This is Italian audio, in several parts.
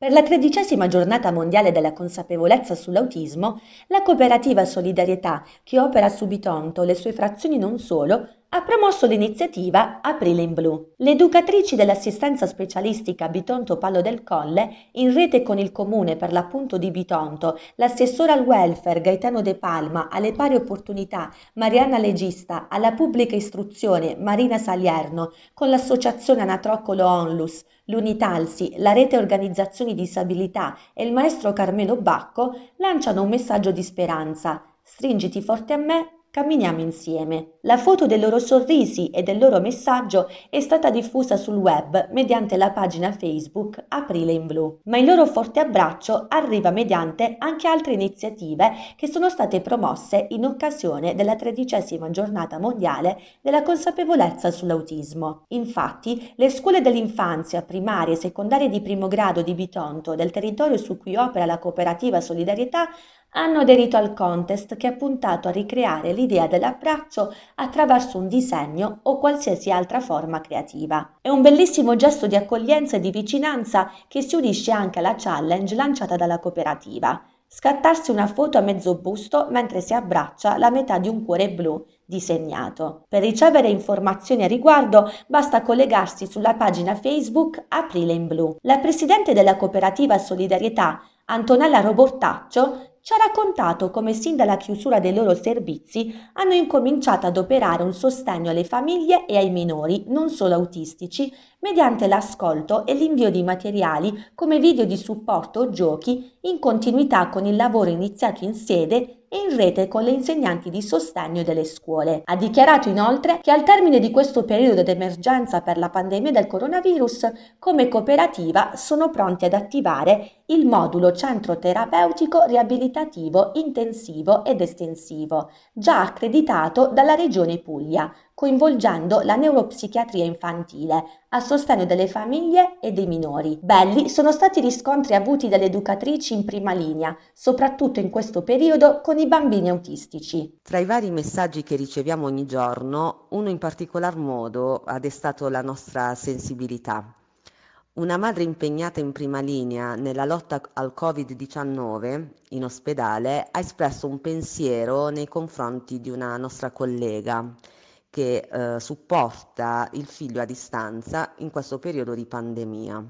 Per la tredicesima giornata mondiale della consapevolezza sull'autismo, la cooperativa Solidarietà, che opera su Bitonto, le sue frazioni non solo, ha promosso l'iniziativa Aprile in Blu. Le educatrici dell'assistenza specialistica Bitonto Pallo del Colle, in rete con il comune per l'appunto di Bitonto, l'assessore al welfare Gaetano De Palma, alle pari opportunità Marianna Legista, alla pubblica istruzione Marina Salierno, con l'associazione Anatroccolo Onlus, l'Unitalsi, la rete organizzazioni disabilità e il maestro Carmelo Bacco lanciano un messaggio di speranza. Stringiti forte a me Camminiamo insieme. La foto dei loro sorrisi e del loro messaggio è stata diffusa sul web mediante la pagina Facebook Aprile in Blu, ma il loro forte abbraccio arriva mediante anche altre iniziative che sono state promosse in occasione della tredicesima giornata mondiale della consapevolezza sull'autismo. Infatti, le scuole dell'infanzia, primarie e secondarie di primo grado di Bitonto, del territorio su cui opera la cooperativa Solidarietà, hanno aderito al contest che ha puntato a ricreare l'idea dell'abbraccio attraverso un disegno o qualsiasi altra forma creativa. È un bellissimo gesto di accoglienza e di vicinanza che si unisce anche alla challenge lanciata dalla cooperativa. Scattarsi una foto a mezzo busto mentre si abbraccia la metà di un cuore blu disegnato. Per ricevere informazioni a riguardo basta collegarsi sulla pagina Facebook Aprile in Blu. La presidente della cooperativa Solidarietà, Antonella Robortaccio, ci ha raccontato come sin dalla chiusura dei loro servizi hanno incominciato ad operare un sostegno alle famiglie e ai minori, non solo autistici, mediante l'ascolto e l'invio di materiali come video di supporto o giochi in continuità con il lavoro iniziato in sede e in rete con le insegnanti di sostegno delle scuole. Ha dichiarato inoltre che al termine di questo periodo d'emergenza per la pandemia del coronavirus, come cooperativa sono pronti ad attivare il modulo centro terapeutico riabilitativo intensivo ed estensivo, già accreditato dalla Regione Puglia, coinvolgendo la neuropsichiatria infantile a sostegno delle famiglie e dei minori. Belli sono stati i riscontri avuti dalle educatrici in prima linea, soprattutto in questo periodo con i bambini autistici. Tra i vari messaggi che riceviamo ogni giorno, uno in particolar modo ha destato la nostra sensibilità. Una madre impegnata in prima linea nella lotta al Covid-19 in ospedale ha espresso un pensiero nei confronti di una nostra collega che eh, supporta il figlio a distanza in questo periodo di pandemia.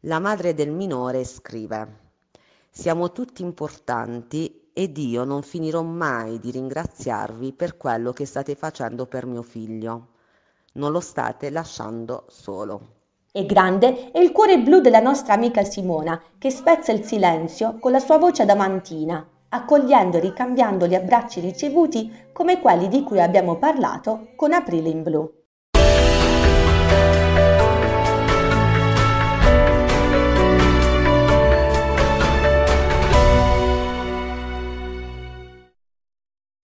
La madre del minore scrive Siamo tutti importanti ed io non finirò mai di ringraziarvi per quello che state facendo per mio figlio. Non lo state lasciando solo. E grande è il cuore blu della nostra amica Simona, che spezza il silenzio con la sua voce adamantina, accogliendo e ricambiando gli abbracci ricevuti come quelli di cui abbiamo parlato con Aprile in blu.